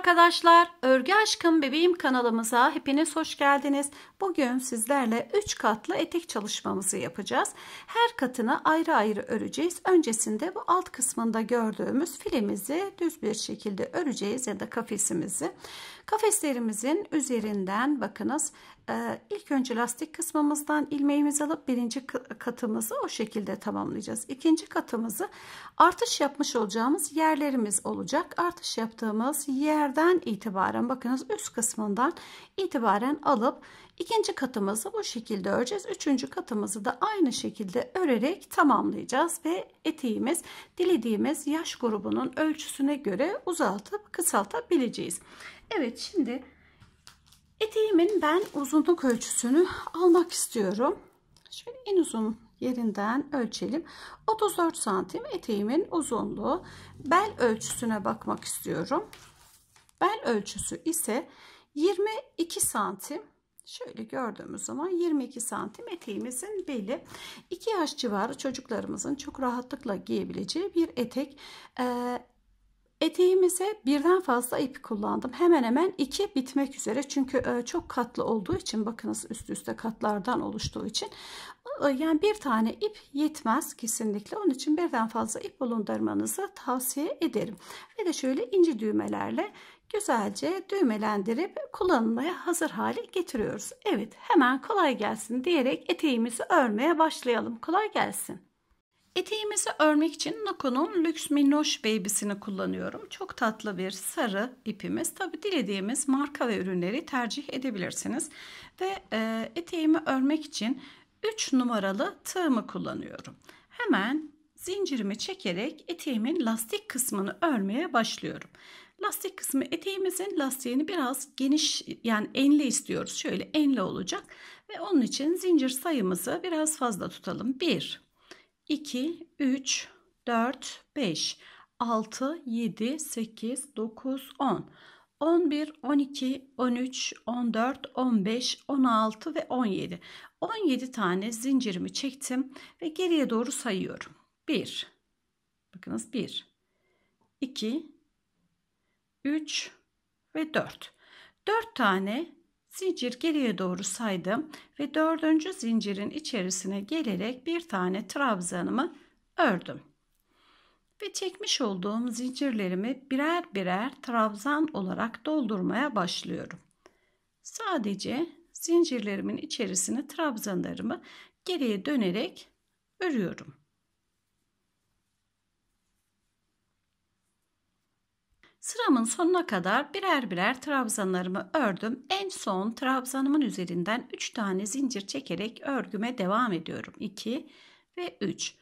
arkadaşlar, Örgü Aşkım Bebeğim kanalımıza hepiniz hoş geldiniz. Bugün sizlerle 3 katlı etek çalışmamızı yapacağız. Her katını ayrı ayrı öreceğiz. Öncesinde bu alt kısmında gördüğümüz filimizi düz bir şekilde öreceğiz ya da kafesimizi. Kafeslerimizin üzerinden bakınız ee, ilk önce lastik kısmımızdan ilmeğimizi alıp birinci katımızı o şekilde tamamlayacağız. İkinci katımızı artış yapmış olacağımız yerlerimiz olacak. Artış yaptığımız yerden itibaren bakınız üst kısmından itibaren alıp ikinci katımızı bu şekilde öreceğiz. Üçüncü katımızı da aynı şekilde örerek tamamlayacağız ve eteğimiz dilediğimiz yaş grubunun ölçüsüne göre uzaltıp kısaltabileceğiz. Evet şimdi Eteğimin ben uzunluk ölçüsünü almak istiyorum. Şöyle en uzun yerinden ölçelim. 34 santim eteğimin uzunluğu. Bel ölçüsüne bakmak istiyorum. Bel ölçüsü ise 22 santim. Şöyle gördüğümüz zaman 22 santim eteğimizin beli. 2 yaş civarı çocuklarımızın çok rahatlıkla giyebileceği bir etek. Ee, Eteğimize birden fazla ip kullandım. Hemen hemen iki bitmek üzere. Çünkü e, çok katlı olduğu için bakınız üst üste katlardan oluştuğu için. E, yani bir tane ip yetmez kesinlikle. Onun için birden fazla ip bulundurmanızı tavsiye ederim. Ve de şöyle ince düğmelerle güzelce düğmelendirip kullanılmaya hazır hale getiriyoruz. Evet hemen kolay gelsin diyerek eteğimizi örmeye başlayalım. Kolay gelsin. Eteğimizi örmek için Nako'nun Lux Minnoş Baby'sini kullanıyorum. Çok tatlı bir sarı ipimiz. Tabi dilediğimiz marka ve ürünleri tercih edebilirsiniz. Ve e, eteğimi örmek için 3 numaralı tığımı kullanıyorum. Hemen zincirimi çekerek eteğimin lastik kısmını örmeye başlıyorum. Lastik kısmı eteğimizin lastiğini biraz geniş yani enli istiyoruz. Şöyle enli olacak ve onun için zincir sayımızı biraz fazla tutalım. 1 2, 3, 4, 5, 6, 7, 8, 9, 10. 11, 12, 13, 14, 15, 16 ve 17. 17 tane zincirimi çektim ve geriye doğru sayıyorum. 1. Bakınız 1. 2 3 ve 4. 4 tane zincir geriye doğru saydım ve dördüncü zincirin içerisine gelerek bir tane trabzanımı ördüm. Ve çekmiş olduğum zincirlerimi birer birer trabzan olarak doldurmaya başlıyorum. Sadece zincirlerimin içerisine trabzanlarımı geriye dönerek örüyorum. Sıramın sonuna kadar birer birer trabzanlarımı ördüm. En son trabzanımın üzerinden 3 tane zincir çekerek örgüme devam ediyorum. 2 ve 3.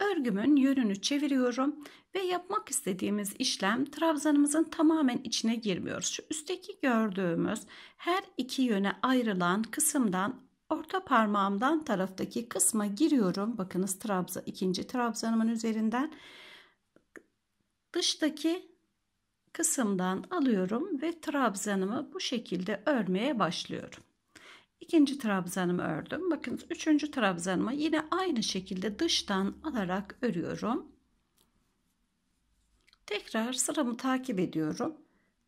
Örgümün yönünü çeviriyorum ve yapmak istediğimiz işlem trabzanımızın tamamen içine girmiyoruz. Şu üstteki gördüğümüz her iki yöne ayrılan kısımdan orta parmağımdan taraftaki kısma giriyorum. Bakınız trabza ikinci trabzanımın üzerinden dıştaki kısımdan alıyorum ve trabzanımı bu şekilde örmeye başlıyorum. İkinci trabzanımı ördüm. Bakın üçüncü trabzanımı yine aynı şekilde dıştan alarak örüyorum. Tekrar sıramı takip ediyorum.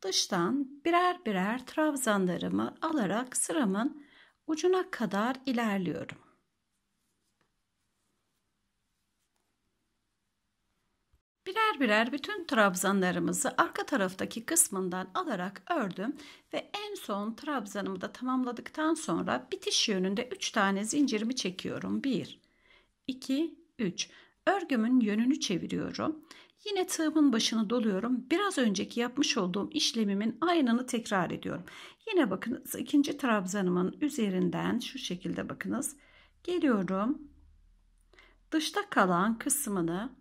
Dıştan birer birer trabzanlarımı alarak sıramın ucuna kadar ilerliyorum. Birer birer bütün trabzanlarımızı arka taraftaki kısmından alarak ördüm ve en son trabzanımı da tamamladıktan sonra bitiş yönünde 3 tane zincirimi çekiyorum. 1 2 3 Örgümün yönünü çeviriyorum. Yine tığımın başını doluyorum. Biraz önceki yapmış olduğum işlemimin aynını tekrar ediyorum. Yine bakınız ikinci trabzanımın üzerinden şu şekilde bakınız. Geliyorum. Dışta kalan kısmını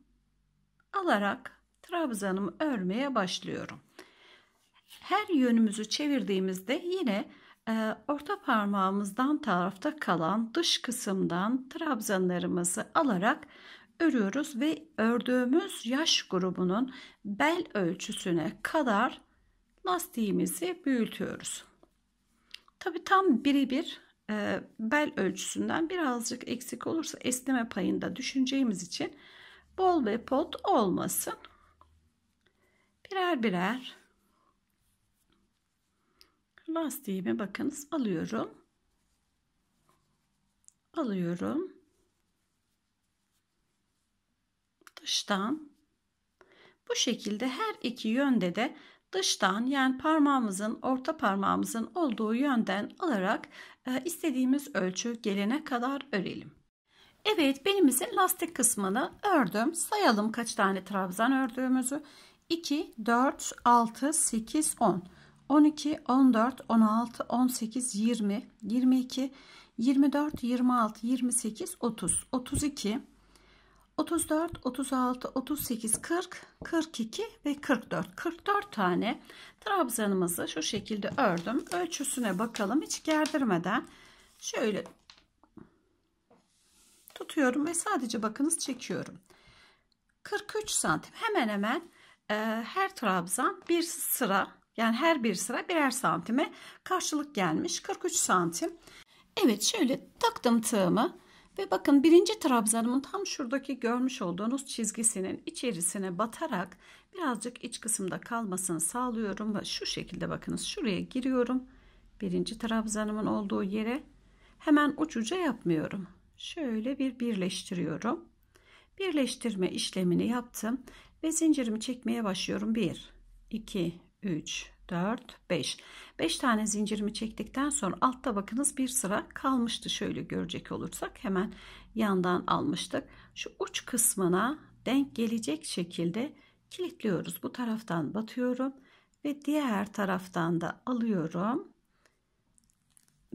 alarak trabzanımı örmeye başlıyorum. Her yönümüzü çevirdiğimizde yine e, orta parmağımızdan tarafta kalan dış kısımdan trabzanlarımızı alarak örüyoruz ve ördüğümüz yaş grubunun bel ölçüsüne kadar lastiğimizi büyütüyoruz. Tabi tam birebir e, bel ölçüsünden birazcık eksik olursa esneme payında düşüneceğimiz için bol ve pot olmasın. Birer birer lastiğimi bakınız alıyorum. Alıyorum. Dıştan. Bu şekilde her iki yönde de dıştan yani parmağımızın orta parmağımızın olduğu yönden alarak e, istediğimiz ölçü gelene kadar örelim. Evet benimizin lastik kısmını ördüm. Sayalım kaç tane trabzan ördüğümüzü. 2, 4, 6, 8, 10. 12, 14, 16, 18, 20, 22, 24, 26, 28, 30, 32, 34, 36, 38, 40, 42 ve 44. 44 tane trabzanımızı şu şekilde ördüm. Ölçüsüne bakalım hiç gerdirmeden. Şöyle tutuyorum ve sadece bakınız çekiyorum. 43 santim hemen hemen e, her trabzan bir sıra yani her bir sıra birer santime karşılık gelmiş 43 santim. Evet şöyle taktım tığımı ve bakın birinci trabzanımın tam şuradaki görmüş olduğunuz çizgisinin içerisine batarak birazcık iç kısımda kalmasını sağlıyorum ve şu şekilde bakınız şuraya giriyorum birinci trabzanımın olduğu yere hemen uç uca yapmıyorum şöyle bir birleştiriyorum. Birleştirme işlemini yaptım ve zincirimi çekmeye başlıyorum. 1, 2, 3, 4, 5. 5 tane zincirimi çektikten sonra altta bakınız bir sıra kalmıştı. Şöyle görecek olursak hemen yandan almıştık. Şu uç kısmına denk gelecek şekilde kilitliyoruz. Bu taraftan batıyorum ve diğer taraftan da alıyorum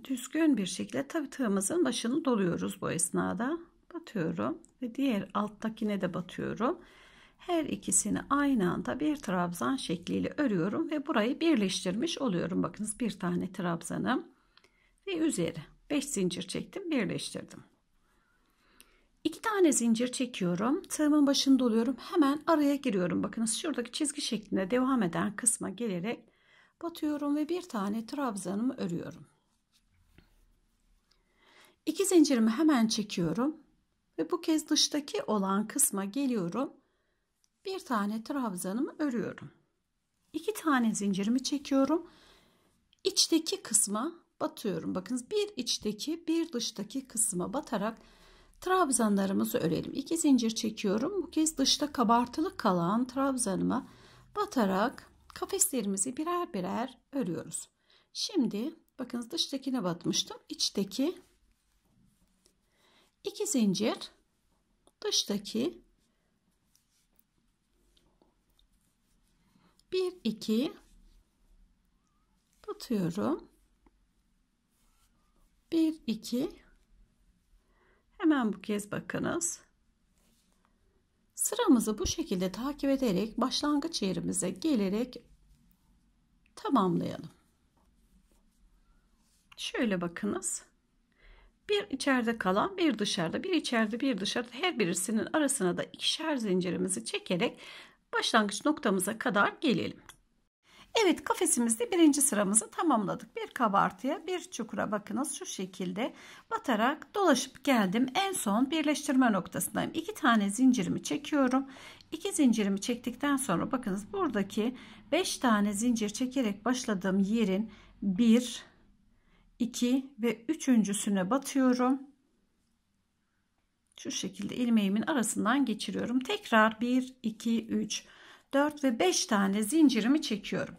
düzgün bir şekilde tabi tığımızın başını doluyoruz bu esnada. Batıyorum ve diğer alttakine de batıyorum. Her ikisini aynı anda bir trabzan şekliyle örüyorum ve burayı birleştirmiş oluyorum. Bakınız bir tane trabzanım ve üzeri 5 zincir çektim birleştirdim. 2 tane zincir çekiyorum. Tığımın başını doluyorum. Hemen araya giriyorum. Bakınız şuradaki çizgi şeklinde devam eden kısma gelerek batıyorum ve bir tane trabzanımı örüyorum. İki zincirimi hemen çekiyorum ve bu kez dıştaki olan kısma geliyorum. Bir tane trabzanımı örüyorum. İki tane zincirimi çekiyorum. İçteki kısma batıyorum. Bakınız bir içteki bir dıştaki kısma batarak trabzanlarımızı örelim. İki zincir çekiyorum. Bu kez dışta kabartılı kalan trabzanıma batarak kafeslerimizi birer birer örüyoruz. Şimdi bakınız dıştakine batmıştım. İçteki 2 zincir dıştaki 1 2 batıyorum 1 2 hemen bu kez bakınız sıramızı bu şekilde takip ederek başlangıç yerimize gelerek tamamlayalım şöyle bakınız bir içeride kalan, bir dışarıda, bir içeride, bir dışarıda her birisinin arasına da ikişer zincirimizi çekerek başlangıç noktamıza kadar gelelim. Evet kafesimizde birinci sıramızı tamamladık. Bir kabartıya bir çukura bakınız şu şekilde batarak dolaşıp geldim. En son birleştirme noktasındayım. İki tane zincirimi çekiyorum. İki zincirimi çektikten sonra bakınız buradaki beş tane zincir çekerek başladığım yerin bir 2 ve üçüncüsüne batıyorum. Şu şekilde ilmeğimin arasından geçiriyorum. Tekrar 1, 2, 3, 4 ve 5 tane zincirimi çekiyorum.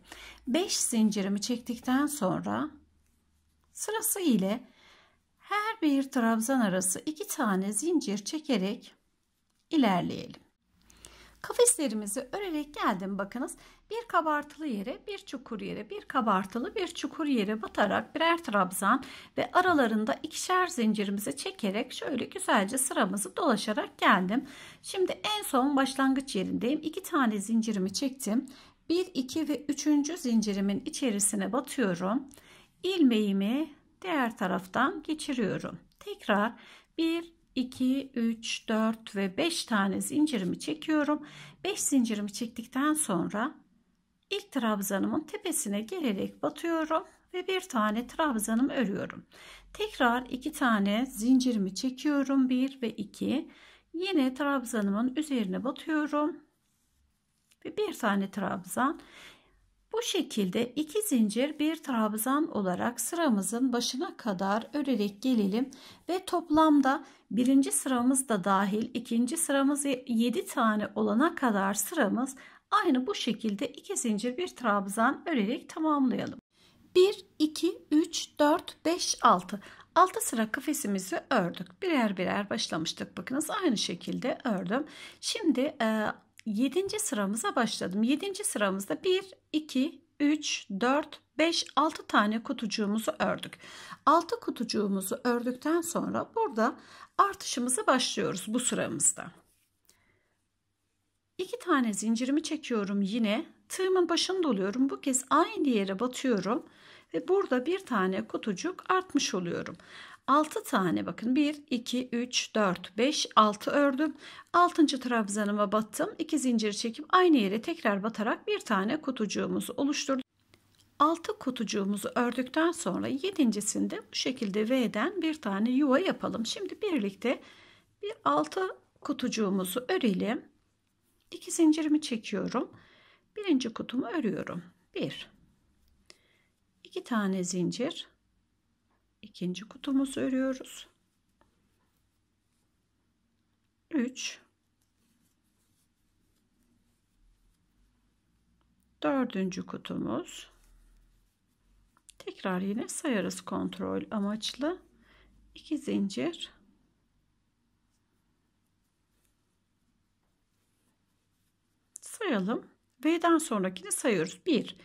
5 zincirimi çektikten sonra sırası ile her bir trabzan arası 2 tane zincir çekerek ilerleyelim. Kafeslerimizi örerek geldim bakınız. Bir kabartılı yere, bir çukur yere, bir kabartılı, bir çukur yere batarak birer trabzan ve aralarında ikişer zincirimizi çekerek şöyle güzelce sıramızı dolaşarak geldim. Şimdi en son başlangıç yerindeyim. İki tane zincirimi çektim. 1, 2 ve 3. zincirimin içerisine batıyorum. İlmeğimi diğer taraftan geçiriyorum. Tekrar 1, 2, 3, 4 ve 5 tane zincirimi çekiyorum. 5 zincirimi çektikten sonra ilk trabzanımın tepesine gelerek batıyorum ve bir tane trabzanım örüyorum. Tekrar iki tane zincirimi çekiyorum. 1 ve 2. Yine trabzanımın üzerine batıyorum. Ve bir tane trabzan. Bu şekilde iki zincir bir trabzan olarak sıramızın başına kadar örerek gelelim ve toplamda birinci sıramız da dahil ikinci sıramız 7 tane olana kadar sıramız aynı bu şekilde iki zincir bir trabzan örerek tamamlayalım. 1, 2, 3, 4, 5, 6. 6 sıra kafesimizi ördük. Birer birer başlamıştık. Bakınız aynı şekilde ördüm. Şimdi 7. sıramıza başladım. 7. sıramızda 1, 2, 3, 4, 5, 6 tane kutucuğumuzu ördük. 6 kutucuğumuzu ördükten sonra burada artışımızı başlıyoruz bu sıramızda. 2 tane zincirimi çekiyorum yine. Tığımın başını doluyorum. Bu kez aynı yere batıyorum ve burada bir tane kutucuk artmış oluyorum. 6 tane bakın 1, 2, 3, 4, 5, 6 ördüm. 6. trabzanıma battım. 2 zincir çekip aynı yere tekrar batarak bir tane kutucuğumuzu oluşturdum. 6 kutucuğumuzu ördükten sonra 7.sinde bu şekilde V'den bir tane yuva yapalım. Şimdi birlikte bir 6 kutucuğumuzu örelim. 2 zincirimi çekiyorum. Birinci kutumu örüyorum. 1 2 tane zincir ikinci kutumuzu örüyoruz. 3 dördüncü kutumuz tekrar yine sayarız kontrol amaçlı 2 zincir sayalım V'den sonrakini sayıyoruz 1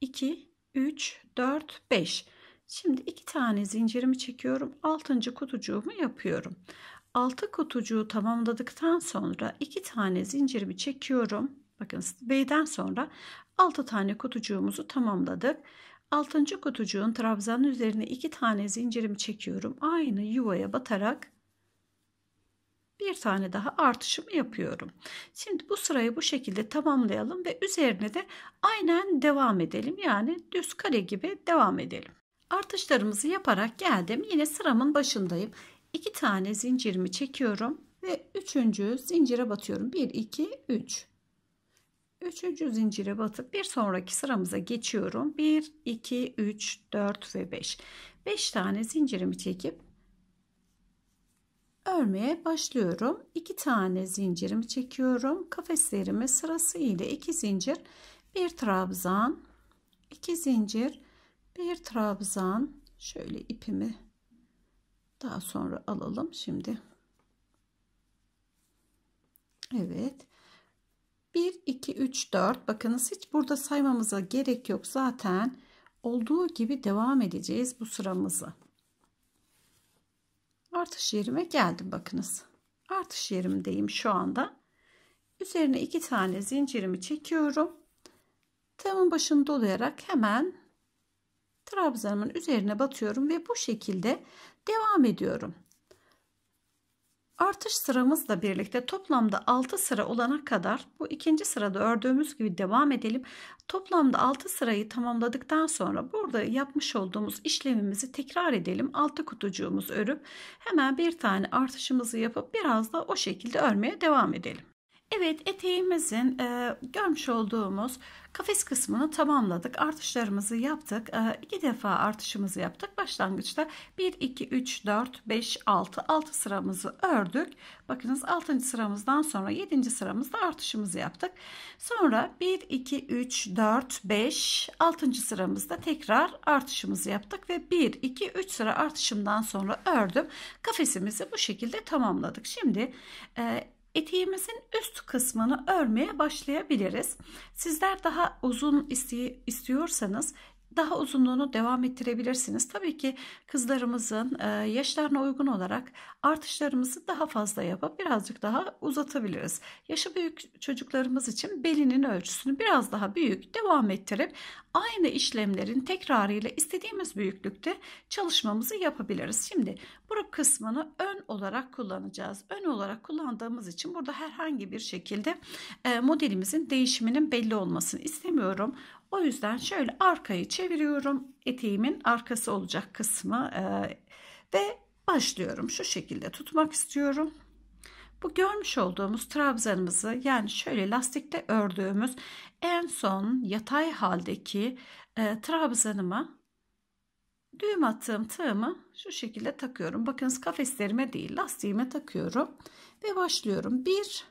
2 3 4 5 Şimdi iki tane zincirimi çekiyorum. Altıncı kutucuğumu yapıyorum. Altı kutucuğu tamamladıktan sonra iki tane zincirimi çekiyorum. Bakın B'den sonra altı tane kutucuğumuzu tamamladık. Altıncı kutucuğun trabzanın üzerine iki tane zincirimi çekiyorum. Aynı yuvaya batarak bir tane daha artışımı yapıyorum. Şimdi bu sırayı bu şekilde tamamlayalım ve üzerine de aynen devam edelim. Yani düz kare gibi devam edelim. Artışlarımızı yaparak geldim. Yine sıramın başındayım. 2 tane zincirimi çekiyorum ve üçüncü zincire batıyorum. 1 2 3. Üçüncü zincire batıp bir sonraki sıramıza geçiyorum. 1 2 3 4 ve 5. 5 tane zincirimi çekip örmeye başlıyorum. 2 tane zincirimi çekiyorum. Kafeslerimi sırasıyla iki zincir, bir trabzan, iki zincir, bir trabzan şöyle ipimi daha sonra alalım şimdi Evet 1 2 3 4 bakınız hiç burada saymamıza gerek yok zaten olduğu gibi devam edeceğiz bu sıramızı artış yerime geldim bakınız artış yerimdeyim şu anda üzerine iki tane zincirimi çekiyorum Tamın başını dolayarak hemen trabzanımın üzerine batıyorum ve bu şekilde devam ediyorum. Artış sıramızla birlikte toplamda 6 sıra olana kadar bu ikinci sırada ördüğümüz gibi devam edelim. Toplamda 6 sırayı tamamladıktan sonra burada yapmış olduğumuz işlemimizi tekrar edelim. 6 kutucuğumuz örüp hemen bir tane artışımızı yapıp biraz da o şekilde örmeye devam edelim. Evet eteğimizin e, görmüş olduğumuz Kafes kısmını tamamladık. Artışlarımızı yaptık. Ee, iki defa artışımızı yaptık. Başlangıçta 1, 2, 3, 4, 5, 6, 6 sıramızı ördük. Bakınız 6. sıramızdan sonra 7. sıramızda artışımızı yaptık. Sonra 1, 2, 3, 4, 5, 6. sıramızda tekrar artışımızı yaptık ve 1, 2, 3 sıra artışımdan sonra ördüm. Kafesimizi bu şekilde tamamladık. Şimdi e, eteğimizin üst kısmını örmeye başlayabiliriz. Sizler daha uzun istiyorsanız daha uzunluğunu devam ettirebilirsiniz. Tabii ki kızlarımızın e, yaşlarına uygun olarak artışlarımızı daha fazla yapıp birazcık daha uzatabiliriz. Yaşı büyük çocuklarımız için belinin ölçüsünü biraz daha büyük devam ettirip aynı işlemlerin tekrarıyla istediğimiz büyüklükte çalışmamızı yapabiliriz. Şimdi bu kısmını ön olarak kullanacağız. Ön olarak kullandığımız için burada herhangi bir şekilde e, modelimizin değişiminin belli olmasını istemiyorum. O yüzden şöyle arkayı çeviriyorum. Eteğimin arkası olacak kısmı e, ve başlıyorum. Şu şekilde tutmak istiyorum. Bu görmüş olduğumuz trabzanımızı yani şöyle lastikte ördüğümüz en son yatay haldeki e, trabzanıma düğüm attığım tığımı şu şekilde takıyorum. Bakınız kafeslerime değil lastiğime takıyorum ve başlıyorum. bir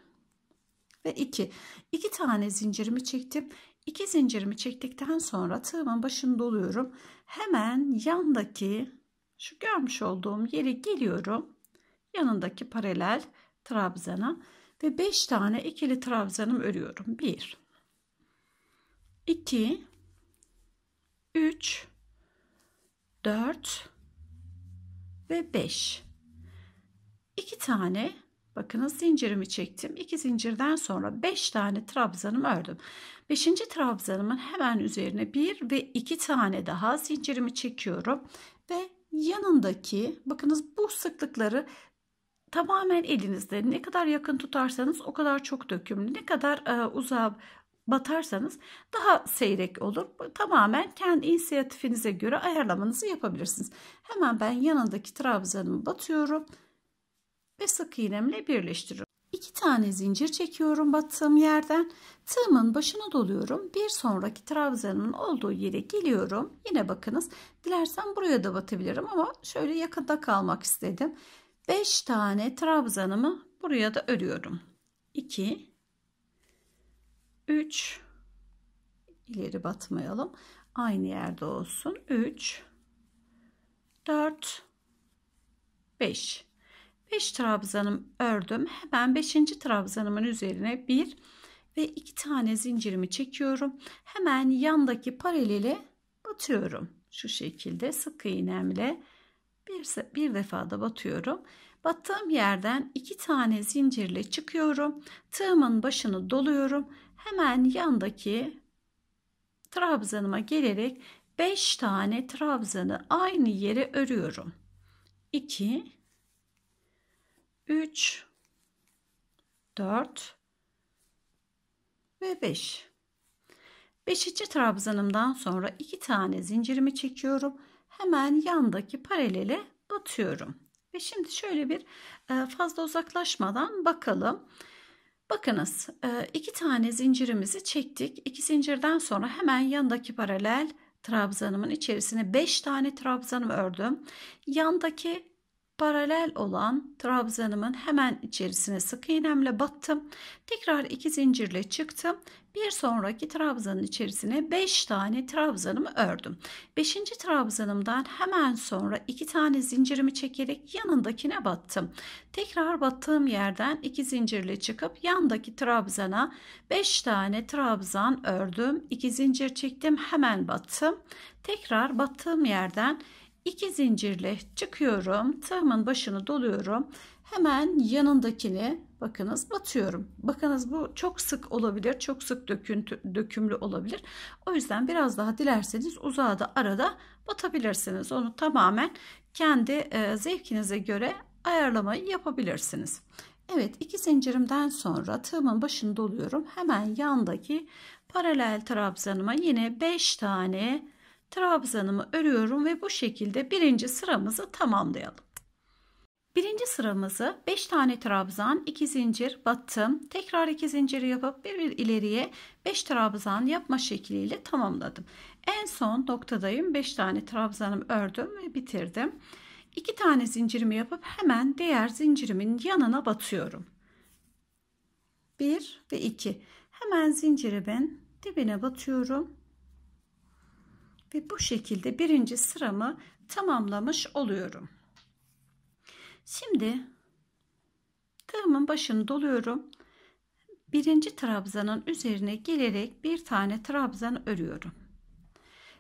ve iki iki tane zincirimi çektim. İki zincirimi çektikten sonra tığımın başını doluyorum. Hemen yandaki şu görmüş olduğum yere geliyorum. Yanındaki paralel trabzana ve 5 tane ikili trabzanım örüyorum. 1 2 3 4 ve 5 2 tane Bakınız zincirimi çektim. İki zincirden sonra 5 tane trabzanımı ördüm. 5. trabzanımın hemen üzerine 1 ve 2 tane daha zincirimi çekiyorum. Ve yanındaki bakınız bu sıklıkları tamamen elinizde ne kadar yakın tutarsanız o kadar çok dökümlü ne kadar e, uzağa batarsanız daha seyrek olur. Tamamen kendi inisiyatifinize göre ayarlamanızı yapabilirsiniz. Hemen ben yanındaki trabzanımı batıyorum ve sık iğnemle birleştiriyorum. 2 tane zincir çekiyorum battığım yerden. Tığımın başına doluyorum. Bir sonraki trabzanın olduğu yere geliyorum. Yine bakınız. Dilersen buraya da batabilirim ama şöyle yakında kalmak istedim. 5 tane trabzanımı buraya da örüyorum. 2 3 ileri batmayalım. Aynı yerde olsun. 3 4 5 5 trabzanım ördüm. Hemen 5. trabzanımın üzerine 1 ve 2 tane zincirimi çekiyorum. Hemen yandaki paraleli batıyorum. Şu şekilde sık iğnemle bir, bir defa da batıyorum. Battığım yerden 2 tane zincirle çıkıyorum. Tığımın başını doluyorum. Hemen yandaki trabzanıma gelerek 5 tane trabzanı aynı yere örüyorum. 2 3 4 ve 5 5. trabzanımdan sonra 2 tane zincirimi çekiyorum. Hemen yandaki paralele batıyorum. Ve şimdi şöyle bir e, fazla uzaklaşmadan bakalım. Bakınız e, iki tane zincirimizi çektik. İki zincirden sonra hemen yandaki paralel trabzanımın içerisine 5 tane trabzanım ördüm. Yandaki paralel olan trabzanımın hemen içerisine sık iğnemle battım. Tekrar iki zincirle çıktım. Bir sonraki trabzanın içerisine 5 tane trabzanımı ördüm. 5. trabzanımdan hemen sonra 2 tane zincirimi çekerek yanındakine battım. Tekrar battığım yerden 2 zincirle çıkıp yandaki trabzana 5 tane trabzan ördüm. 2 zincir çektim hemen battım. Tekrar battığım yerden 2 zincirle çıkıyorum. Tığımın başını doluyorum. Hemen yanındakini bakınız batıyorum. Bakınız bu çok sık olabilir. Çok sık döküntü, dökümlü olabilir. O yüzden biraz daha dilerseniz uzağa da arada batabilirsiniz. Onu tamamen kendi e, zevkinize göre ayarlamayı yapabilirsiniz. Evet iki zincirimden sonra tığımın başını doluyorum. Hemen yandaki paralel trabzanıma yine 5 tane trabzanımı örüyorum ve bu şekilde birinci sıramızı tamamlayalım. Birinci sıramızı 5 tane trabzan, 2 zincir battım. Tekrar 2 zincir yapıp bir, bir ileriye 5 trabzan yapma şekliyle tamamladım. En son noktadayım. 5 tane trabzanımı ördüm ve bitirdim. 2 tane zincirimi yapıp hemen diğer zincirimin yanına batıyorum. 1 ve 2. Hemen zincirimin dibine batıyorum ve bu şekilde birinci sıramı tamamlamış oluyorum. Şimdi tığımın başını doluyorum. Birinci trabzanın üzerine gelerek bir tane trabzan örüyorum.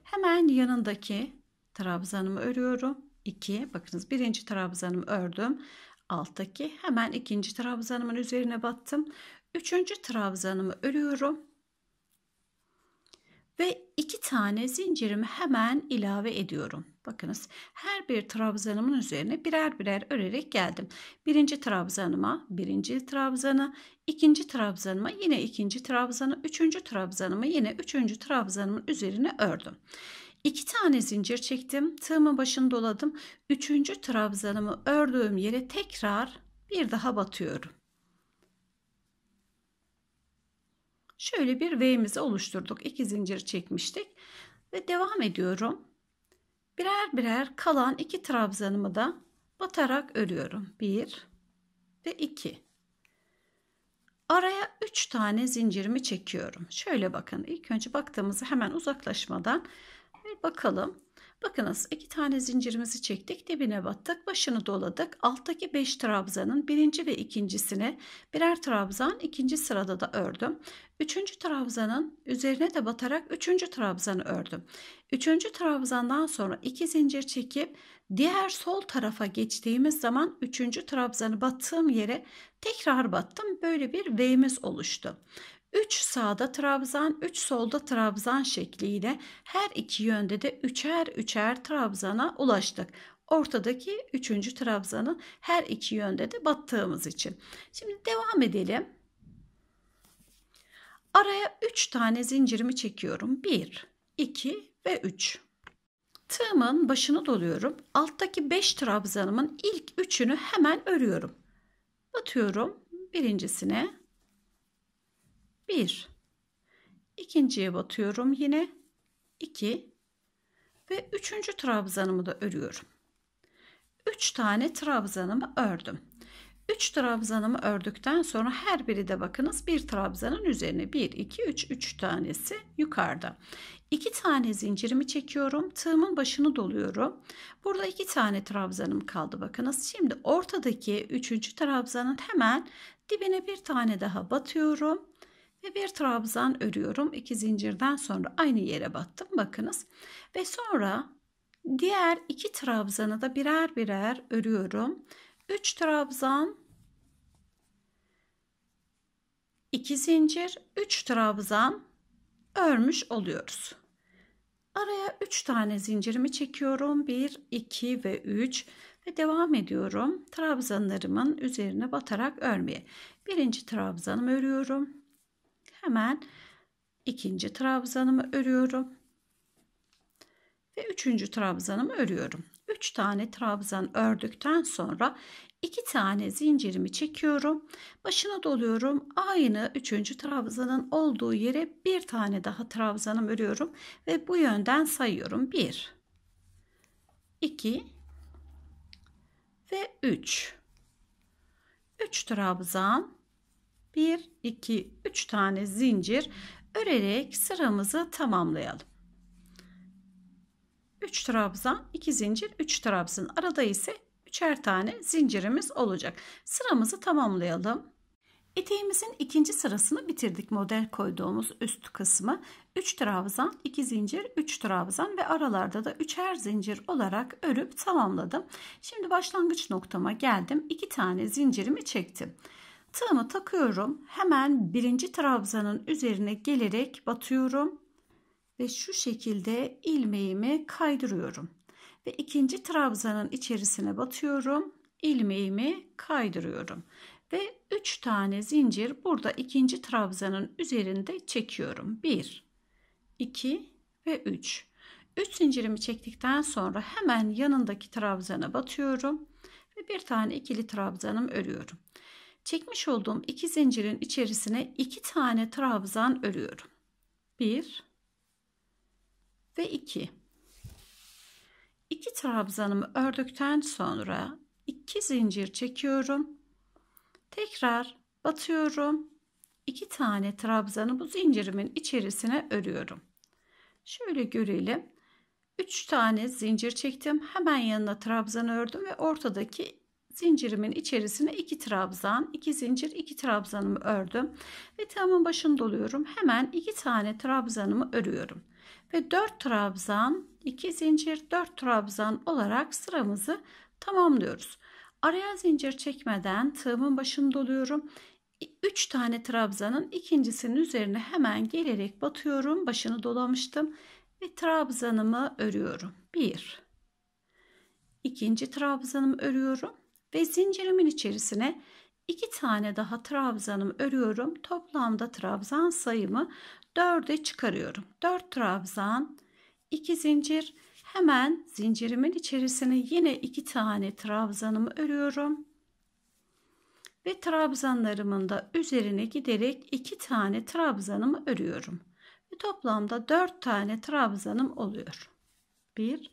Hemen yanındaki trabzanımı örüyorum. 2 bakınız birinci trabzanımı ördüm. Alttaki hemen ikinci trabzanımın üzerine battım. Üçüncü trabzanımı örüyorum iki tane zincirimi hemen ilave ediyorum. Bakınız her bir trabzanımın üzerine birer birer örerek geldim. Birinci trabzanıma birinci trabzanı, ikinci trabzanıma yine ikinci trabzanı, üçüncü trabzanıma yine üçüncü trabzanımın üzerine ördüm. İki tane zincir çektim. Tığımın başını doladım. Üçüncü trabzanımı ördüğüm yere tekrar bir daha batıyorum. Şöyle bir V'mizi oluşturduk. 2 zincir çekmiştik. Ve devam ediyorum. Birer birer kalan iki trabzanımı da batarak örüyorum. 1 ve 2. Araya 3 tane zincirimi çekiyorum. Şöyle bakın. İlk önce baktığımızı hemen uzaklaşmadan bir bakalım. Bakınız iki tane zincirimizi çektik dibine battık başını doladık alttaki 5 trabzanın birinci ve ikincisini birer trabzan ikinci sırada da ördüm. Üçüncü trabzanın üzerine de batarak üçüncü trabzanı ördüm. Üçüncü trabzandan sonra iki zincir çekip diğer sol tarafa geçtiğimiz zaman üçüncü trabzanı battığım yere tekrar battım böyle bir V'miz oluştu. 3 sağda trabzan, 3 solda trabzan şekliyle her iki yönde de üçer üçer trabzana ulaştık. Ortadaki 3. trabzanın her iki yönde de battığımız için. Şimdi devam edelim. Araya 3 tane zincirimi çekiyorum. 1, 2 ve 3. Tığımın başını doluyorum. Alttaki 5 trabzanımın ilk üçünü hemen örüyorum. Batıyorum birincisine, 1. İkinciye batıyorum yine 2 ve üçüncü trabzanımı da örüyorum. 3 tane trabzanımı ördüm. 3 trabzanımı ördükten sonra her biri de bakınız bir trabzanın üzerine 1 2 3 3 tanesi yukarıda. 2 tane zincirimi çekiyorum. Tığımın başını doluyorum. Burada 2 tane trabzanım kaldı bakınız. Şimdi ortadaki 3. trabzanın hemen dibine bir tane daha batıyorum ve bir trabzan örüyorum. iki zincirden sonra aynı yere battım bakınız. Ve sonra diğer iki trabzanı da birer birer örüyorum. 3 trabzan 2 zincir 3 trabzan örmüş oluyoruz. Araya 3 tane zincirimi çekiyorum. 1, 2 ve 3 ve devam ediyorum. Trabzanlarımın üzerine batarak örmeye. Birinci trabzanımı örüyorum hemen ikinci trabzanımı örüyorum ve üçüncü trabzanımı örüyorum. 3 tane trabzan ördükten sonra 2 tane zincirimi çekiyorum. Başına doluyorum. Aynı üçüncü trabzanın olduğu yere bir tane daha trabzanım örüyorum ve bu yönden sayıyorum. 1 2 ve 3. 3 trabzan 1, 2, 3 tane zincir örerek sıramızı tamamlayalım. 3 trabzan, 2 zincir, 3 trabzan. Arada ise üçer tane zincirimiz olacak. Sıramızı tamamlayalım. Eteğimizin ikinci sırasını bitirdik model koyduğumuz üst kısmı. 3 trabzan, 2 zincir, 3 trabzan ve aralarda da üçer zincir olarak örüp tamamladım. Şimdi başlangıç noktama geldim. 2 tane zincirimi çektim. Tığımı takıyorum. Hemen birinci trabzanın üzerine gelerek batıyorum. Ve şu şekilde ilmeğimi kaydırıyorum. Ve ikinci trabzanın içerisine batıyorum. ilmeğimi kaydırıyorum. Ve 3 tane zincir burada ikinci trabzanın üzerinde çekiyorum. 1, 2 ve 3. 3 zincirimi çektikten sonra hemen yanındaki trabzana batıyorum. Ve bir tane ikili trabzanım örüyorum. Çekmiş olduğum iki zincirin içerisine iki tane trabzan örüyorum. Bir ve iki. İki trabzanımı ördükten sonra iki zincir çekiyorum. Tekrar batıyorum. İki tane trabzanı bu zincirimin içerisine örüyorum. Şöyle görelim. 3 tane zincir çektim. Hemen yanına trabzan ördüm ve ortadaki zincirimin içerisine iki trabzan, iki zincir, iki trabzanımı ördüm. Ve tığımın başını doluyorum. Hemen iki tane trabzanımı örüyorum. Ve dört trabzan, iki zincir, dört trabzan olarak sıramızı tamamlıyoruz. Araya zincir çekmeden tığımın başını doluyorum. 3 tane trabzanın ikincisinin üzerine hemen gelerek batıyorum. Başını dolamıştım ve trabzanımı örüyorum. 1 İkinci trabzanımı örüyorum ve zincirimin içerisine iki tane daha trabzanımı örüyorum. Toplamda trabzan sayımı 4'e çıkarıyorum. 4 trabzan, 2 zincir. Hemen zincirimin içerisine yine iki tane trabzanımı örüyorum. Ve trabzanlarımın da üzerine giderek iki tane trabzanımı örüyorum. Ve toplamda 4 tane trabzanım oluyor. 1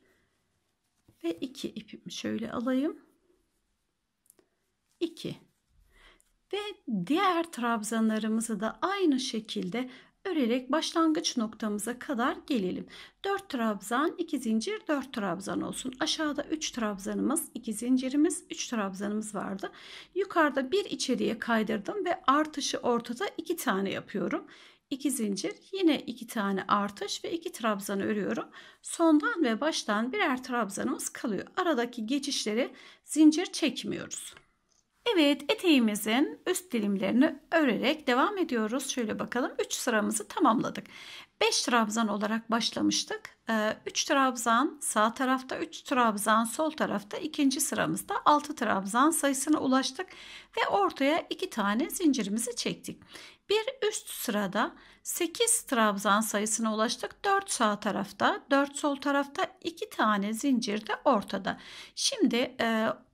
ve 2 ipimi şöyle alayım. 2. Ve diğer trabzanlarımızı da aynı şekilde örerek başlangıç noktamıza kadar gelelim. 4 trabzan, 2 zincir, 4 trabzan olsun. Aşağıda 3 trabzanımız, 2 zincirimiz, 3 trabzanımız vardı. Yukarıda bir içeriye kaydırdım ve artışı ortada 2 tane yapıyorum. 2 zincir, yine 2 tane artış ve 2 trabzan örüyorum. Sondan ve baştan birer trabzanımız kalıyor. Aradaki geçişleri zincir çekmiyoruz. Evet eteğimizin üst dilimlerini örerek devam ediyoruz. Şöyle bakalım 3 sıramızı tamamladık. 5 trabzan olarak başlamıştık. 3 ee, trabzan sağ tarafta 3 trabzan sol tarafta ikinci sıramızda 6 trabzan sayısına ulaştık. Ve ortaya 2 tane zincirimizi çektik. Bir üst sırada 8 trabzan sayısına ulaştık. 4 sağ tarafta, 4 sol tarafta, 2 tane zincir de ortada. Şimdi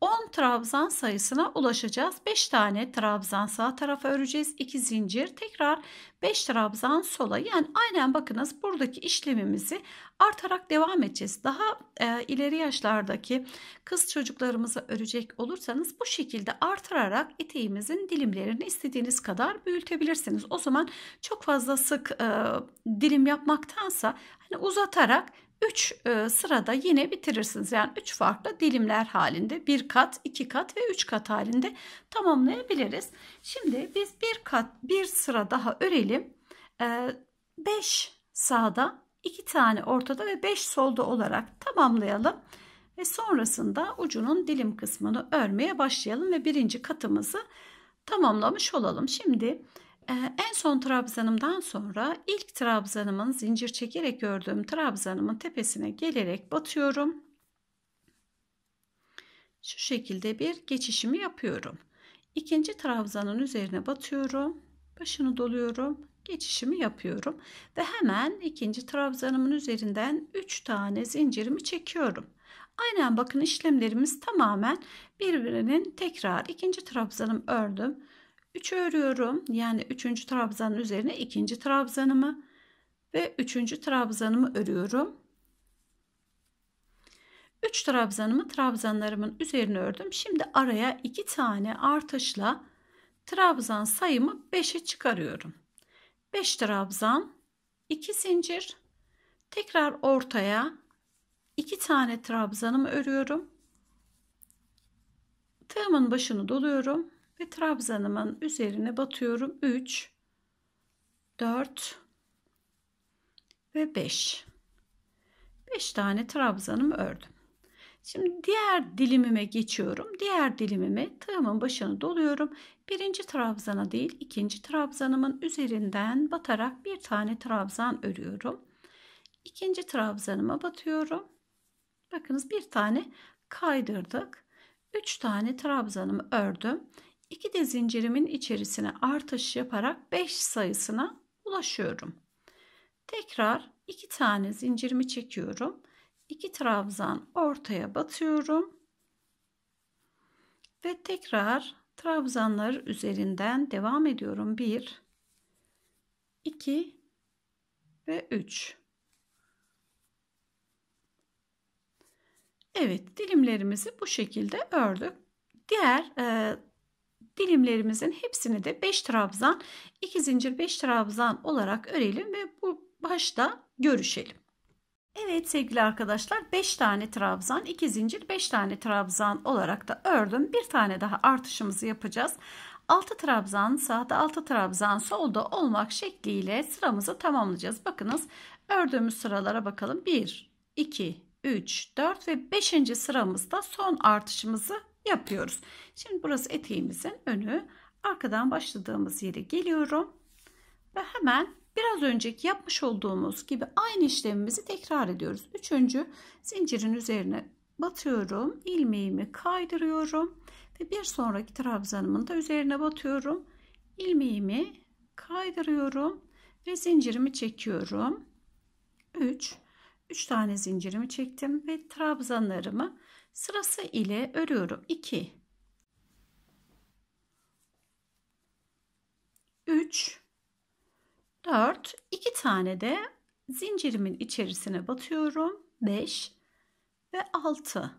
10 e, trabzan sayısına ulaşacağız. 5 tane trabzan sağ tarafa öreceğiz. 2 zincir. Tekrar 5 trabzan sola. Yani aynen bakınız buradaki işlemimizi artarak devam edeceğiz. Daha e, ileri yaşlardaki kız çocuklarımızı örecek olursanız bu şekilde artırarak eteğimizin dilimlerini istediğiniz kadar büyütebilirsiniz. O zaman çok fazla sık e, dilim yapmaktansa hani uzatarak 3 e, sırada yine bitirirsiniz. Yani 3 farklı dilimler halinde bir kat, iki kat ve üç kat halinde tamamlayabiliriz. Şimdi biz bir kat, bir sıra daha örelim. 5 e, sağda, 2 tane ortada ve 5 solda olarak tamamlayalım. Ve sonrasında ucunun dilim kısmını örmeye başlayalım ve birinci katımızı tamamlamış olalım. Şimdi e, en son trabzanımdan sonra ilk trabzanımın zincir çekerek ördüğüm trabzanımın tepesine gelerek batıyorum. Şu şekilde bir geçişimi yapıyorum. İkinci trabzanın üzerine batıyorum. Başını doluyorum geçişimi yapıyorum ve hemen ikinci trabzanımın üzerinden 3 tane zincirimi çekiyorum. Aynen bakın işlemlerimiz tamamen birbirinin tekrar ikinci trabzanım ördüm. 3 örüyorum yani 3. trabzanın üzerine ikinci trabzanımı ve 3. trabzanımı örüyorum. 3 trabzanımı trabzanlarımın üzerine ördüm. Şimdi araya 2 tane artışla trabzan sayımı 5'e çıkarıyorum. 5 trabzan, 2 zincir. Tekrar ortaya 2 tane trabzanımı örüyorum. Tığımın başını doluyorum ve trabzanımın üzerine batıyorum. 3 4 ve 5. 5 tane trabzanımı ördüm. Şimdi diğer dilimime geçiyorum. Diğer dilimime tığımın başını doluyorum. Birinci trabzana değil ikinci trabzanımın üzerinden batarak bir tane trabzan örüyorum. İkinci trabzanıma batıyorum. Bakınız bir tane kaydırdık. Üç tane trabzanımı ördüm. İki de zincirimin içerisine artış yaparak beş sayısına ulaşıyorum. Tekrar iki tane zincirimi çekiyorum iki trabzan ortaya batıyorum. Ve tekrar trabzanlar üzerinden devam ediyorum. 1 2 ve 3 Evet dilimlerimizi bu şekilde ördük. Diğer e, dilimlerimizin hepsini de 5 trabzan 2 zincir 5 trabzan olarak örelim ve bu başta görüşelim. Evet sevgili arkadaşlar 5 tane trabzan 2 zincir 5 tane trabzan olarak da ördüm. Bir tane daha artışımızı yapacağız. 6 trabzan sağda 6 trabzan solda olmak şekliyle sıramızı tamamlayacağız. Bakınız ördüğümüz sıralara bakalım. 1, 2, 3, 4 ve 5. sıramızda son artışımızı yapıyoruz. Şimdi burası eteğimizin önü. Arkadan başladığımız yere geliyorum. Ve hemen Biraz önceki yapmış olduğumuz gibi aynı işlemimizi tekrar ediyoruz. Üçüncü zincirin üzerine batıyorum. ilmeğimi kaydırıyorum. Ve bir sonraki trabzanımın da üzerine batıyorum. ilmeğimi kaydırıyorum. Ve zincirimi çekiyorum. 3 üç tane zincirimi çektim ve trabzanlarımı sırası ile örüyorum. 2 3 4, 2 tane de zincirimin içerisine batıyorum. 5 ve 6.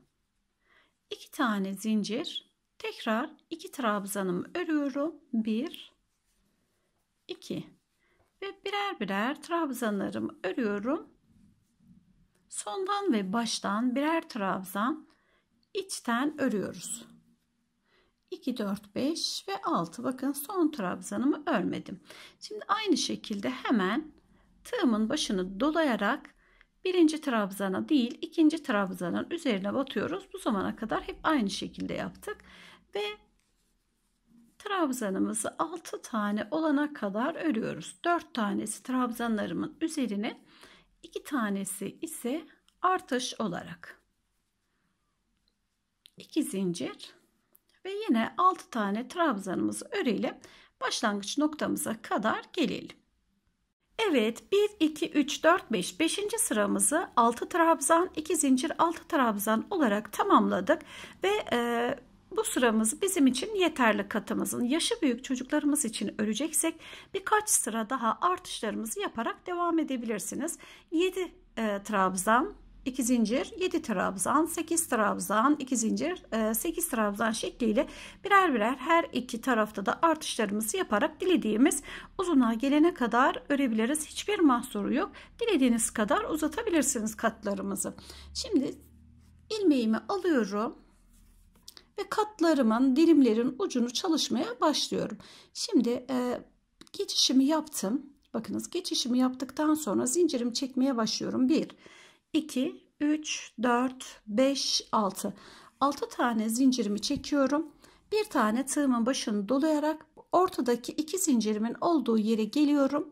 2 tane zincir. Tekrar 2 trabzanımı örüyorum. 1 2 ve birer birer trabzanlarımı örüyorum. Sondan ve baştan birer trabzan içten örüyoruz. 2, 4, 5 ve 6. Bakın son trabzanımı örmedim. Şimdi aynı şekilde hemen tığımın başını dolayarak birinci trabzana değil ikinci trabzanın üzerine batıyoruz. Bu zamana kadar hep aynı şekilde yaptık. Ve trabzanımızı 6 tane olana kadar örüyoruz. 4 tanesi trabzanlarımın üzerine 2 tanesi ise artış olarak. 2 zincir ve yine 6 tane trabzanımızı örelim. Başlangıç noktamıza kadar gelelim. Evet 1, 2, 3, 4, 5. 5. sıramızı 6 trabzan, 2 zincir 6 trabzan olarak tamamladık. Ve e, bu sıramız bizim için yeterli katımızın. Yaşı büyük çocuklarımız için öreceksek birkaç sıra daha artışlarımızı yaparak devam edebilirsiniz. 7 e, trabzan, 2 zincir, 7 trabzan, 8 trabzan, 2 zincir, 8 e, trabzan şekliyle birer birer her iki tarafta da artışlarımızı yaparak dilediğimiz uzunluğa gelene kadar örebiliriz. Hiçbir mahsuru yok. Dilediğiniz kadar uzatabilirsiniz katlarımızı. Şimdi ilmeğimi alıyorum ve katlarımın dilimlerin ucunu çalışmaya başlıyorum. Şimdi e, geçişimi yaptım. Bakınız geçişimi yaptıktan sonra zincirim çekmeye başlıyorum. 1 2, 3, 4, 5, 6. 6 tane zincirimi çekiyorum. Bir tane tığımın başını dolayarak ortadaki iki zincirimin olduğu yere geliyorum.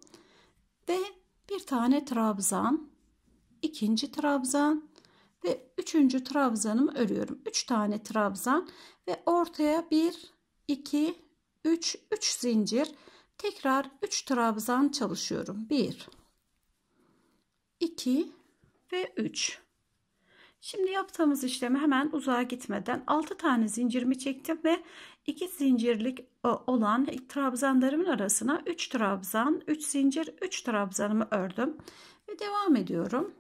Ve bir tane trabzan, ikinci trabzan ve üçüncü trabzanımı örüyorum. Üç tane trabzan ve ortaya bir, iki, üç, üç zincir. Tekrar üç trabzan çalışıyorum. Bir, iki ve 3. Şimdi yaptığımız işlemi hemen uzağa gitmeden 6 tane zincirimi çektim ve 2 zincirlik e, olan trabzanlarımın arasına 3 trabzan, 3 zincir, 3 trabzanımı ördüm ve devam ediyorum.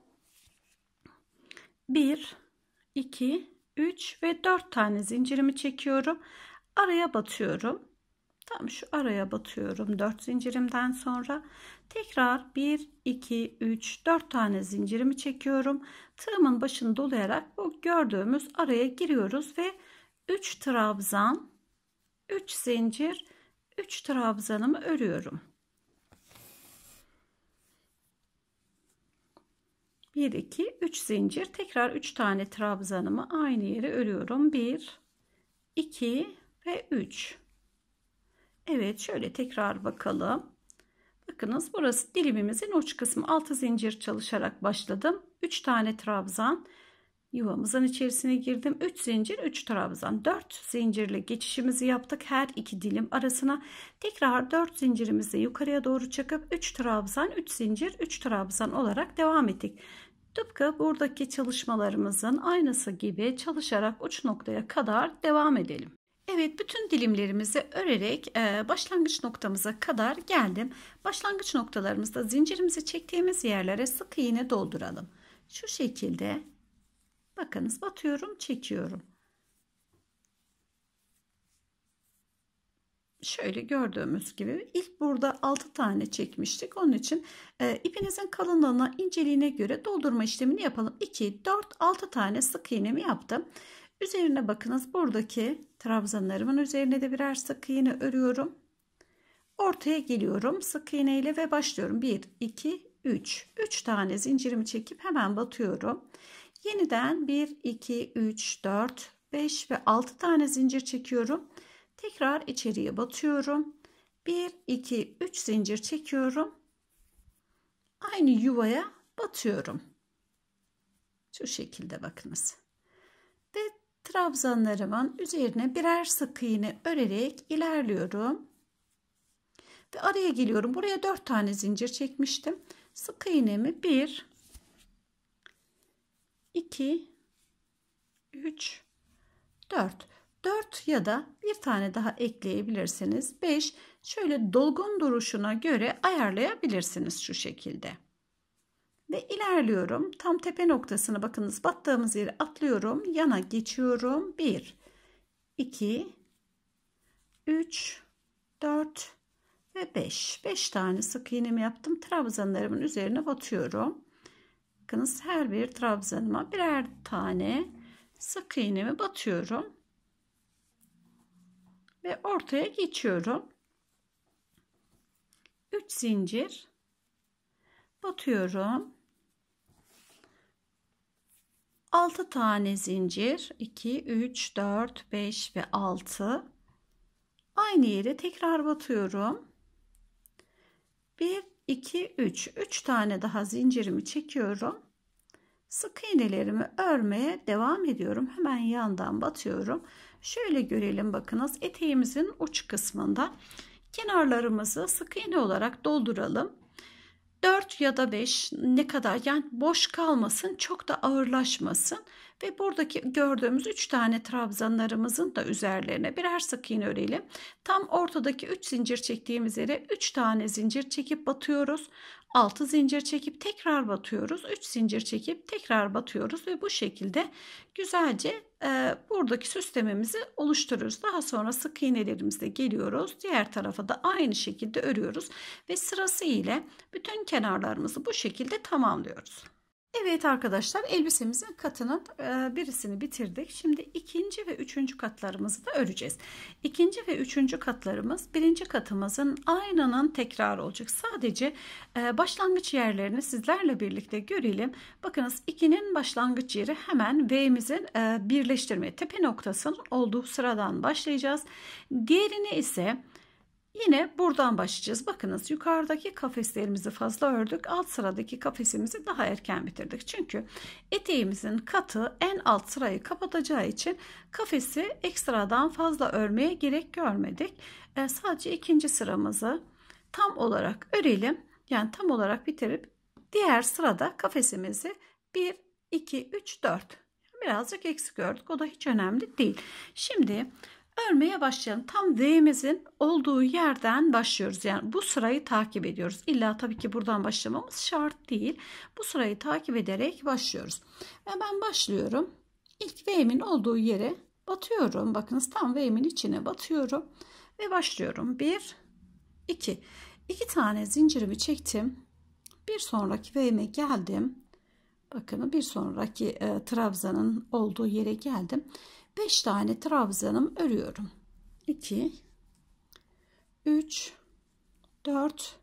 1 2 3 ve 4 tane zincirimi çekiyorum. Araya batıyorum. Tam şu araya batıyorum 4 zincirimden sonra tekrar 1 2 3 4 tane zincirimi çekiyorum. Tığımın başını dolayarak bu gördüğümüz araya giriyoruz ve 3 trabzan 3 zincir 3 trabzanımı örüyorum. 1 2 3 zincir tekrar 3 tane trabzanımı aynı yere örüyorum. 1 2 ve 3 Evet şöyle tekrar bakalım. Bakınız burası dilimimizin uç kısmı. 6 zincir çalışarak başladım. 3 tane trabzan yuvamızın içerisine girdim. 3 zincir 3 trabzan. 4 zincirle geçişimizi yaptık. Her iki dilim arasına tekrar 4 zincirimizi yukarıya doğru çakıp 3 trabzan 3 zincir 3 trabzan olarak devam ettik. Tıpkı buradaki çalışmalarımızın aynısı gibi çalışarak uç noktaya kadar devam edelim. Evet bütün dilimlerimizi örerek e, başlangıç noktamıza kadar geldim. Başlangıç noktalarımızda zincirimizi çektiğimiz yerlere sık iğne dolduralım. Şu şekilde bakınız batıyorum çekiyorum. şöyle gördüğümüz gibi ilk burada 6 tane çekmiştik. Onun için e, ipinizin kalınlığına, inceliğine göre doldurma işlemini yapalım. 2, 4, 6 tane sık iğnemi yaptım. Üzerine bakınız buradaki trabzanlarımın üzerine de birer sık iğne örüyorum. Ortaya geliyorum sık iğne ile ve başlıyorum. 1, 2, 3. 3 tane zincirimi çekip hemen batıyorum. Yeniden 1, 2, 3, 4, 5 ve 6 tane zincir çekiyorum. Tekrar içeriye batıyorum. 1, 2, 3 zincir çekiyorum. Aynı yuvaya batıyorum. Şu şekilde bakınız trabzanlarımın üzerine birer sık iğne örerek ilerliyorum. Ve araya geliyorum. Buraya 4 tane zincir çekmiştim. Sık iğnemi 1 2 3 4 4 ya da bir tane daha ekleyebilirsiniz. 5 şöyle dolgun duruşuna göre ayarlayabilirsiniz şu şekilde. Ve ilerliyorum. Tam tepe noktasına bakınız. Battığımız yeri atlıyorum. Yana geçiyorum. 1, 2, 3, 4 ve 5. 5 tane sık iğnemi yaptım. Trabzanlarımın üzerine batıyorum. Bakınız her bir trabzanıma birer tane sık iğnemi batıyorum. Ve ortaya geçiyorum. 3 zincir batıyorum. 6 tane zincir 2 3 4 5 ve 6 aynı yere tekrar batıyorum 1 2 3 3 tane daha zincirimi çekiyorum sık iğnelerimi örmeye devam ediyorum hemen yandan batıyorum şöyle görelim bakınız eteğimizin uç kısmında kenarlarımızı sık iğne olarak dolduralım 4 ya da 5 ne kadar yani boş kalmasın çok da ağırlaşmasın ve buradaki gördüğümüz 3 tane trabzanlarımızın da üzerlerine birer sık iğne örelim. Tam ortadaki 3 zincir çektiğimiz yere 3 tane zincir çekip batıyoruz. 6 zincir çekip tekrar batıyoruz. 3 zincir çekip tekrar batıyoruz ve bu şekilde güzelce e, buradaki süslememizi oluşturuyoruz. Daha sonra sık iğnelerimizle geliyoruz. Diğer tarafa da aynı şekilde örüyoruz ve sırası ile bütün kenarlarımızı bu şekilde tamamlıyoruz. Evet arkadaşlar elbisemizin katının e, birisini bitirdik. Şimdi ikinci ve üçüncü katlarımızı da öreceğiz. İkinci ve üçüncü katlarımız birinci katımızın aynanın tekrarı olacak. Sadece e, başlangıç yerlerini sizlerle birlikte görelim. Bakınız ikinin başlangıç yeri hemen V'mizin e, birleştirme tepe noktasının olduğu sıradan başlayacağız. Diğerini ise Yine buradan başlayacağız. Bakınız yukarıdaki kafeslerimizi fazla ördük. Alt sıradaki kafesimizi daha erken bitirdik. Çünkü eteğimizin katı en alt sırayı kapatacağı için kafesi ekstradan fazla örmeye gerek görmedik. E, sadece ikinci sıramızı tam olarak örelim. Yani tam olarak bitirip diğer sırada kafesimizi 1, 2, 3, 4 birazcık eksik ördük. O da hiç önemli değil. Şimdi örmeye başlayalım. Tam D'mizin olduğu yerden başlıyoruz. Yani bu sırayı takip ediyoruz. İlla tabii ki buradan başlamamız şart değil. Bu sırayı takip ederek başlıyoruz. Ve ben başlıyorum. İlk V'min olduğu yere batıyorum. Bakınız tam V'min içine batıyorum. Ve başlıyorum. 1, 2. 2 tane zincirimi çektim. Bir sonraki V'me geldim. Bakın bir sonraki e, trabzanın olduğu yere geldim 5 tane trabzanım örüyorum. 2 3 4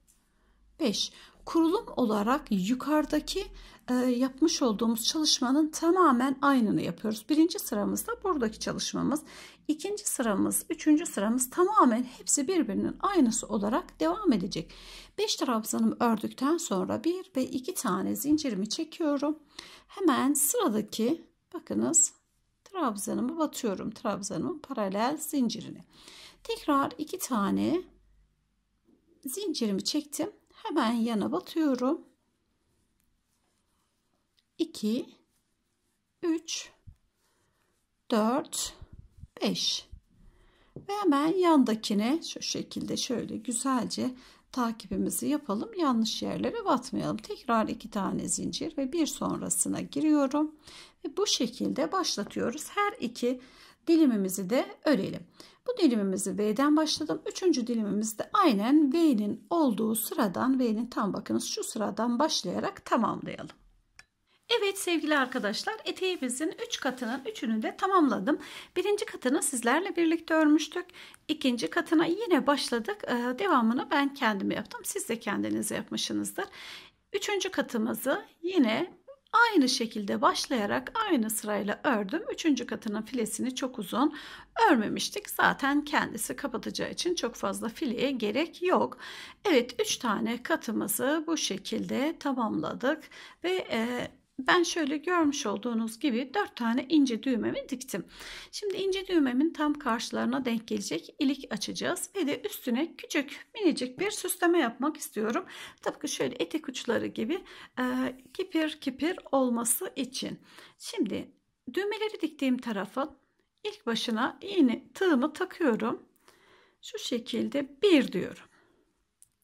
5 kurulum olarak yukarıdaki e, yapmış olduğumuz çalışmanın tamamen aynını yapıyoruz. Birinci sıramız da buradaki çalışmamız, ikinci sıramız, üçüncü sıramız tamamen hepsi birbirinin aynısı olarak devam edecek. 5 trabzanımı ördükten sonra 1 ve 2 tane zincirimi çekiyorum. Hemen sıradaki bakınız trabzanımı batıyorum trabzanımın paralel zincirini. Tekrar iki tane zincirimi çektim. Hemen yana batıyorum. 2 3 4 5 ve hemen yandakine şu şekilde şöyle güzelce takibimizi yapalım. Yanlış yerlere batmayalım. Tekrar iki tane zincir ve bir sonrasına giriyorum ve bu şekilde başlatıyoruz. Her iki dilimimizi de örelim. Bu dilimimizi V'den başladım. Üçüncü dilimimizi de aynen V'nin olduğu sıradan, V'nin tam bakınız şu sıradan başlayarak tamamlayalım. Evet sevgili arkadaşlar eteğimizin 3 katının 3'ünü de tamamladım. Birinci katını sizlerle birlikte örmüştük. İkinci katına yine başladık. Ee, devamını ben kendim yaptım. Siz de kendiniz yapmışsınızdır. Üçüncü katımızı yine Aynı şekilde başlayarak aynı sırayla ördüm. Üçüncü katının filesini çok uzun örmemiştik. Zaten kendisi kapatacağı için çok fazla fileye gerek yok. Evet üç tane katımızı bu şekilde tamamladık ve e, ben şöyle görmüş olduğunuz gibi 4 tane ince düğmemi diktim. Şimdi ince düğmemin tam karşılarına denk gelecek ilik açacağız ve de üstüne küçük minicik bir süsleme yapmak istiyorum. Tıpkı şöyle etek uçları gibi e, kipir kipir olması için. Şimdi düğmeleri diktiğim tarafın ilk başına iğne tığımı takıyorum. Şu şekilde bir diyorum.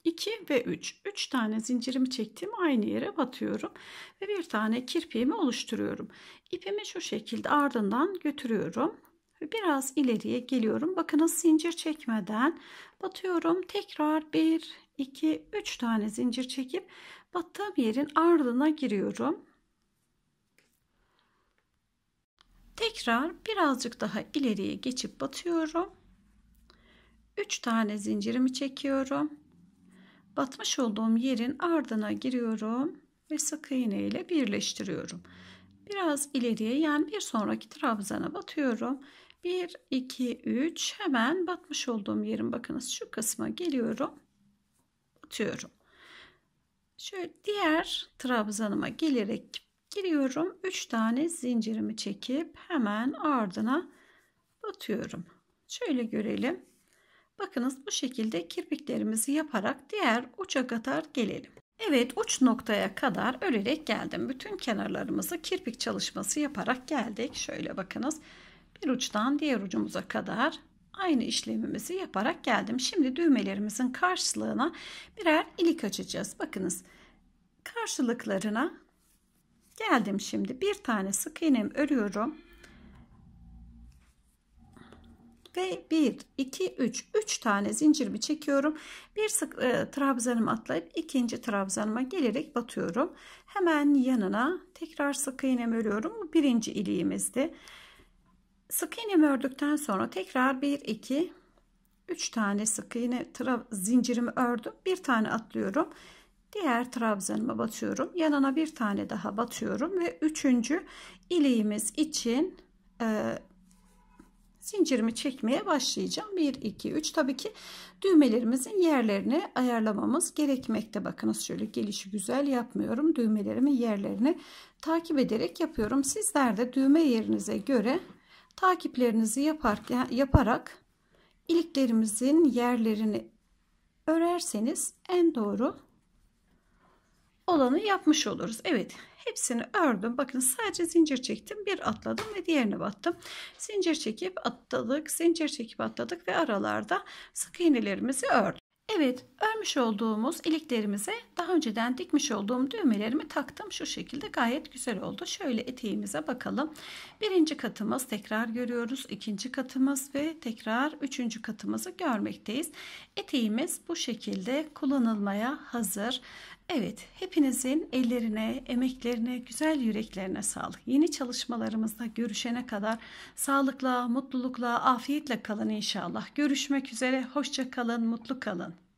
2 ve 3. 3 tane zincirimi çektiğim aynı yere batıyorum ve bir tane kirpiğimi oluşturuyorum. İpimi şu şekilde ardından götürüyorum. ve Biraz ileriye geliyorum. Bakınız zincir çekmeden batıyorum. Tekrar 1, 2, 3 tane zincir çekip battığım yerin ardına giriyorum. Tekrar birazcık daha ileriye geçip batıyorum. 3 tane zincirimi çekiyorum batmış olduğum yerin ardına giriyorum ve sık iğne ile birleştiriyorum. Biraz ileriye yani bir sonraki trabzana batıyorum. 1, 2, 3 hemen batmış olduğum yerin bakınız şu kısma geliyorum. Batıyorum. Şöyle diğer trabzanıma gelerek giriyorum. 3 tane zincirimi çekip hemen ardına batıyorum. Şöyle görelim. Bakınız bu şekilde kirpiklerimizi yaparak diğer uca kadar gelelim. Evet uç noktaya kadar örerek geldim. Bütün kenarlarımızı kirpik çalışması yaparak geldik. Şöyle bakınız bir uçtan diğer ucumuza kadar aynı işlemimizi yaparak geldim. Şimdi düğmelerimizin karşılığına birer ilik açacağız. Bakınız karşılıklarına geldim şimdi. Bir tane sık iğnem örüyorum ve 1 2 3 3 tane zincirimi çekiyorum bir sık e, trabzanımı atlayıp ikinci trabzanıma gelerek batıyorum hemen yanına tekrar sık iğnemi örüyorum birinci iliğimizdi sık iğnemi ördükten sonra tekrar 1 2 3 tane sık iğne zincirimi ördüm bir tane atlıyorum diğer trabzanıma batıyorum yanına bir tane daha batıyorum ve üçüncü iliğimiz için e, zincirimi çekmeye başlayacağım 1 2 3 tabii ki düğmelerimizin yerlerini ayarlamamız gerekmekte bakınız şöyle gelişi güzel yapmıyorum düğmelerimin yerlerini takip ederek yapıyorum sizler de düğme yerinize göre takiplerinizi yaparken yaparak iliklerimizin yerlerini örerseniz en doğru olanı yapmış oluruz. Evet Hepsini ördüm. Bakın sadece zincir çektim. Bir atladım ve diğerine battım. Zincir çekip atladık. Zincir çekip atladık ve aralarda sık iğnelerimizi ördük. Evet örmüş olduğumuz iliklerimize daha önceden dikmiş olduğum düğmelerimi taktım. Şu şekilde gayet güzel oldu. Şöyle eteğimize bakalım. Birinci katımız tekrar görüyoruz. ikinci katımız ve tekrar üçüncü katımızı görmekteyiz. Eteğimiz bu şekilde kullanılmaya hazır. Evet, hepinizin ellerine, emeklerine, güzel yüreklerine sağlık. Yeni çalışmalarımızda görüşene kadar sağlıkla, mutlulukla, afiyetle kalın inşallah. Görüşmek üzere, hoşça kalın, mutlu kalın.